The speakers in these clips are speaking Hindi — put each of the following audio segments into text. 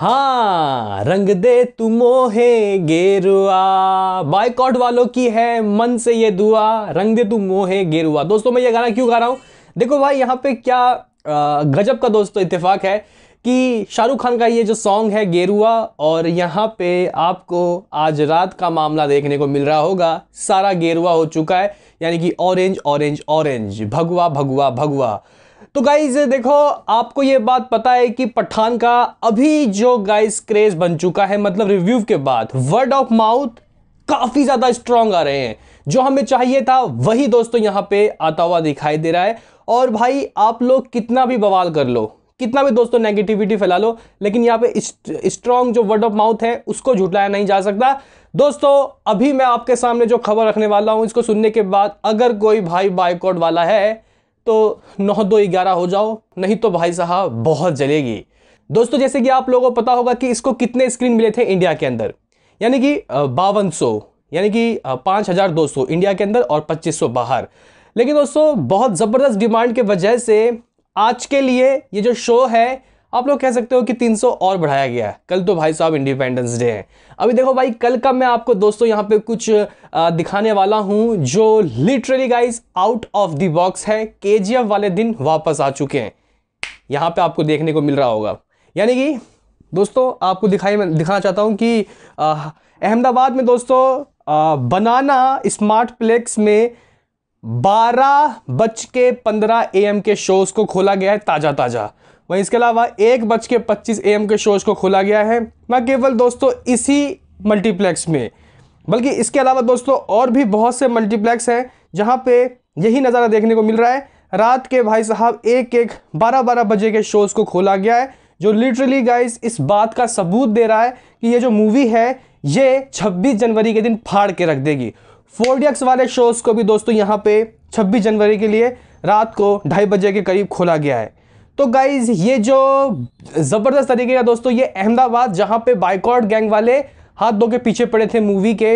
हाँ रंग दे तुमो मोहे गेरुआ बाइकॉट वालों की है मन से ये दुआ रंग दे तुम मोहे गेरुआ दोस्तों मैं ये गाना क्यों गा रहा हूँ देखो भाई यहाँ पे क्या गजब का दोस्तों इत्तेफाक है कि शाहरुख खान का ये जो सॉन्ग है गेरुआ और यहाँ पे आपको आज रात का मामला देखने को मिल रहा होगा सारा गेरुआ हो चुका है यानी कि ऑरेंज ऑरेंज ऑरेंज भगवा भगवा भगवा तो गाइज देखो आपको ये बात पता है कि पठान का अभी जो गाइज क्रेज बन चुका है मतलब रिव्यू के बाद वर्ड ऑफ माउथ काफी ज्यादा स्ट्रांग आ रहे हैं जो हमें चाहिए था वही दोस्तों यहां पे आता हुआ दिखाई दे रहा है और भाई आप लोग कितना भी बवाल कर लो कितना भी दोस्तों नेगेटिविटी फैला लो लेकिन यहां पे स्ट्रॉन्ग जो वर्ड ऑफ माउथ है उसको झुटलाया नहीं जा सकता दोस्तों अभी मैं आपके सामने जो खबर रखने वाला हूं इसको सुनने के बाद अगर कोई भाई बाइकआउट वाला है तो नौ दो ग्यारह हो जाओ नहीं तो भाई साहब बहुत जलेगी दोस्तों जैसे कि आप लोगों को पता होगा कि इसको कितने स्क्रीन मिले थे इंडिया के अंदर यानी कि बावन यानी कि पाँच हज़ार दो सौ इंडिया के अंदर और पच्चीस सौ बाहर लेकिन दोस्तों बहुत ज़बरदस्त डिमांड के वजह से आज के लिए ये जो शो है आप लोग कह सकते हो कि 300 और बढ़ाया गया है कल तो भाई साहब इंडिपेंडेंस डे है अभी देखो भाई कल का मैं आपको दोस्तों यहाँ पे कुछ दिखाने वाला हूँ जो literally guys out of the box है के वाले दिन वापस आ चुके हैं यहाँ पे आपको देखने को मिल रहा होगा यानी कि दोस्तों आपको दिखाई मैं दिखाना चाहता हूँ कि अहमदाबाद में दोस्तों आ, बनाना स्मार्ट प्लेक्स में बारह बज के पंद्रह ए के शोज़ को खोला गया है ताज़ा ताज़ा वहीं इसके अलावा एक बज के पच्चीस एम के शोज़ को खोला गया है न केवल दोस्तों इसी मल्टीप्लेक्स में बल्कि इसके अलावा दोस्तों और भी बहुत से मल्टीप्लेक्स हैं जहाँ पे यही नज़ारा देखने को मिल रहा है रात के भाई साहब एक एक बारह बारह बजे के शोज़ को खोला गया है जो लिटरली गाइस इस बात का सबूत दे रहा है कि ये जो मूवी है ये 26 जनवरी के दिन फाड़ के रख देगी फोर्डियक्स वाले शोज़ को भी दोस्तों यहाँ पे 26 जनवरी के लिए रात को ढाई बजे के करीब खोला गया है तो गाइज ये जो ज़बरदस्त तरीके का दोस्तों ये अहमदाबाद जहाँ पे बाइकॉट गैंग वाले हाथ धो के पीछे पड़े थे मूवी के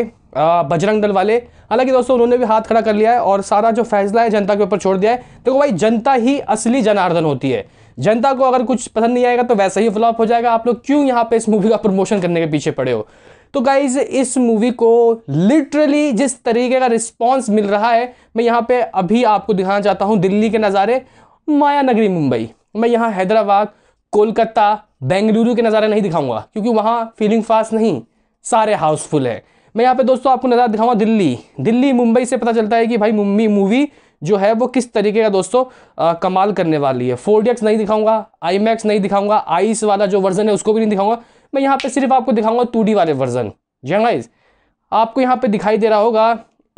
बजरंग दल वाले हालांकि दोस्तों उन्होंने भी हाथ खड़ा कर लिया है और सारा जो फैसला है जनता के ऊपर छोड़ दिया है देखो तो भाई जनता ही असली जनार्दन होती है जनता को अगर कुछ पसंद नहीं आएगा तो वैसा ही फ्लॉप हो जाएगा आप लोग क्यों यहाँ पे इस मूवी का प्रमोशन करने के पीछे पड़े हो तो गाइज इस मूवी को लिटरली जिस तरीके का रिस्पॉन्स मिल रहा है मैं यहाँ पे अभी आपको दिखाना चाहता हूँ दिल्ली के नज़ारे माया नगरी मुंबई तो मैं यहाँ हैदराबाद कोलकाता बेंगलुरु के नज़ारे नहीं दिखाऊंगा क्योंकि वहाँ फीलिंग फास्ट नहीं सारे हाउसफुल है मैं यहाँ पे दोस्तों आपको नज़ारा दिखाऊंगा दिल्ली दिल्ली मुंबई से पता चलता है कि भाई मुंबई मूवी जो है वो किस तरीके का दोस्तों आ, कमाल करने वाली है फोर नहीं दिखाऊंगा आई नहीं दिखाऊंगा आइस वाला जो वर्जन है उसको भी नहीं दिखाऊंगा मैं यहाँ पर सिर्फ आपको दिखाऊंगा टू वाले वर्जन जंगाइज आपको यहाँ पर दिखाई दे रहा होगा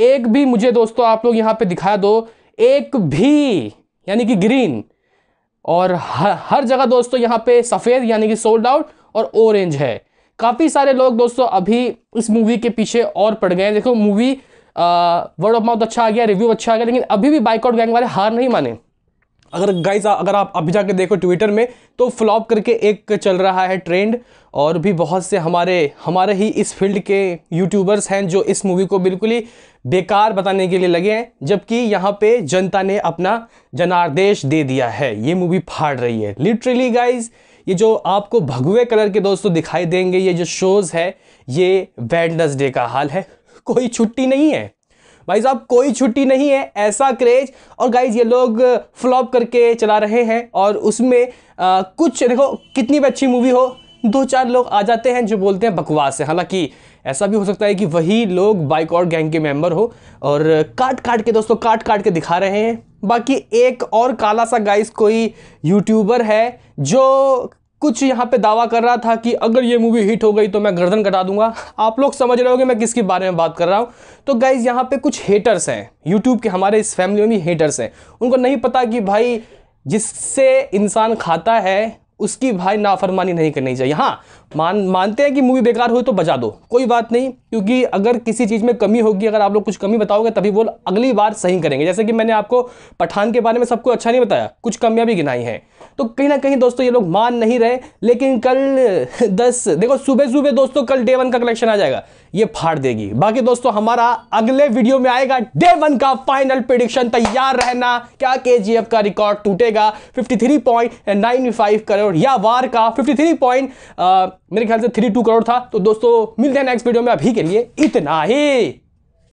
एक भी मुझे दोस्तों आप लोग यहाँ पर दिखा दो एक भी यानी कि ग्रीन और हर हर जगह दोस्तों यहाँ पे सफ़ेद यानी कि सोल्ड आउट और ऑरेंज है काफ़ी सारे लोग दोस्तों अभी इस मूवी के पीछे और पड़ गए हैं देखो मूवी वर्ड ऑफ माउथ अच्छा आ गया रिव्यू अच्छा आ गया लेकिन अभी भी बाइकआउट गैंग वाले हार नहीं माने अगर गाइज अगर आप अभी जाके देखो ट्विटर में तो फ्लॉप करके एक चल रहा है ट्रेंड और भी बहुत से हमारे हमारे ही इस फील्ड के यूट्यूबर्स हैं जो इस मूवी को बिल्कुल ही बेकार बताने के लिए लगे हैं जबकि यहाँ पे जनता ने अपना जनादेश दे दिया है ये मूवी फाड़ रही है लिटरली गाइज ये जो आपको भगवे कलर के दोस्तों दिखाई देंगे ये जो शोज़ है ये वेडनसडे का हाल है कोई छुट्टी नहीं है भाई साहब कोई छुट्टी नहीं है ऐसा क्रेज और गाइज ये लोग फ्लॉप करके चला रहे हैं और उसमें आ, कुछ देखो कितनी भी अच्छी मूवी हो दो चार लोग आ जाते हैं जो बोलते हैं बकवास है हालांकि ऐसा भी हो सकता है कि वही लोग बाइक और गैंग के मेंबर हो और काट काट के दोस्तों काट काट के दिखा रहे हैं बाकी एक और काला सा गाइस कोई यूट्यूबर है जो कुछ यहाँ पे दावा कर रहा था कि अगर ये मूवी हिट हो गई तो मैं गर्दन कटा दूंगा आप लोग समझ रहे हो मैं किसके बारे में बात कर रहा हूँ तो गाइज़ यहाँ पे कुछ हेटर्स हैं यूट्यूब के हमारे इस फैमिली में भी हेटर्स हैं उनको नहीं पता कि भाई जिससे इंसान खाता है उसकी भाई नाफरमानी नहीं करनी चाहिए हाँ मान मानते हैं कि मूवी बेकार हुई तो बजा दो कोई बात नहीं क्योंकि अगर किसी चीज़ में कमी होगी अगर आप लोग कुछ कमी बताओगे तभी वो अगली बार सही करेंगे जैसे कि मैंने आपको पठान के बारे में सबको अच्छा नहीं बताया कुछ कमियाँ भी गिनाई हैं तो कहीं ना कहीं दोस्तों ये लोग मान नहीं रहे लेकिन कल दस देखो सुबह सुबह दोस्तों कल डे वन का कलेक्शन आ जाएगा ये फाड़ देगी बाकी दोस्तों हमारा अगले वीडियो में आएगा डे वन का फाइनल प्रिडिक्शन तैयार रहना क्या के का रिकॉर्ड टूटेगा fifty three point nine five crore crore या वार का 53 पॉइंट मेरे ख्याल से 32 करोड़ था तो दोस्तों मिलते हैं नेक्स्ट वीडियो में अभी के लिए इतना ही